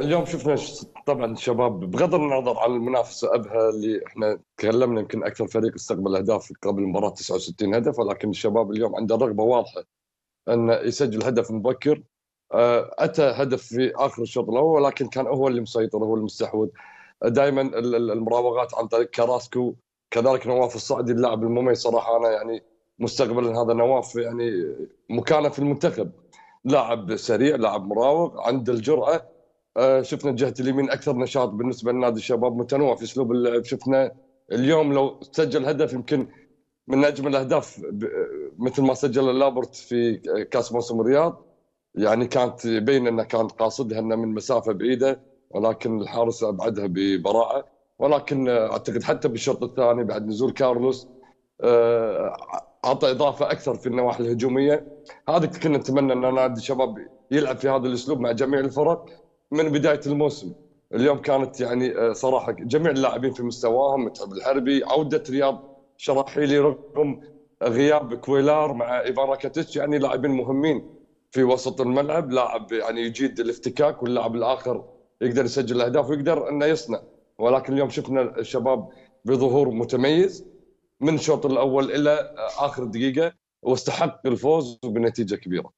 اليوم شفنا طبعا الشباب بغض النظر عن المنافسه ابها اللي احنا تكلمنا يمكن اكثر فريق استقبل اهداف قبل المباراه 69 هدف ولكن الشباب اليوم عنده رغبه واضحه انه يسجل هدف مبكر آه، اتى هدف في اخر الشوط الاول ولكن كان هو اللي مسيطر هو المستحوذ آه، دائما المراوغات عن طريق كراسكو كذلك نواف الصعدي اللاعب المميز صراحه انا يعني مستقبلا هذا نواف يعني مكانه في المنتخب لاعب سريع لاعب مراوغ عنده الجرأه آه، شفنا جهه اليمين اكثر نشاط بالنسبه لنادي الشباب متنوع في اسلوب شفنا اليوم لو سجل هدف يمكن من اجمل الاهداف مثل ما سجل اللابرت في كاس موسم الرياض يعني كانت يبين انه كان قاصدها انه من مسافه بعيده ولكن الحارس ابعدها ببراعه ولكن آه، اعتقد حتى بالشوط الثاني بعد نزول كارلوس آه، اعطى اضافه اكثر في النواحي الهجوميه هذا كنا نتمنى ان نادي الشباب يلعب في هذا الاسلوب مع جميع الفرق من بدايه الموسم اليوم كانت يعني آه، صراحه جميع اللاعبين في مستواهم متعب الحربي عوده رياض شراحيلي رغم غياب كويلار مع ايفان راكاتيتش يعني لاعبين مهمين في وسط الملعب لاعب يعني يجيد الافتكاك واللاعب الاخر يقدر يسجل الاهداف ويقدر انه يصنع ولكن اليوم شفنا الشباب بظهور متميز من الشوط الاول الى اخر دقيقه واستحق الفوز بنتيجه كبيره.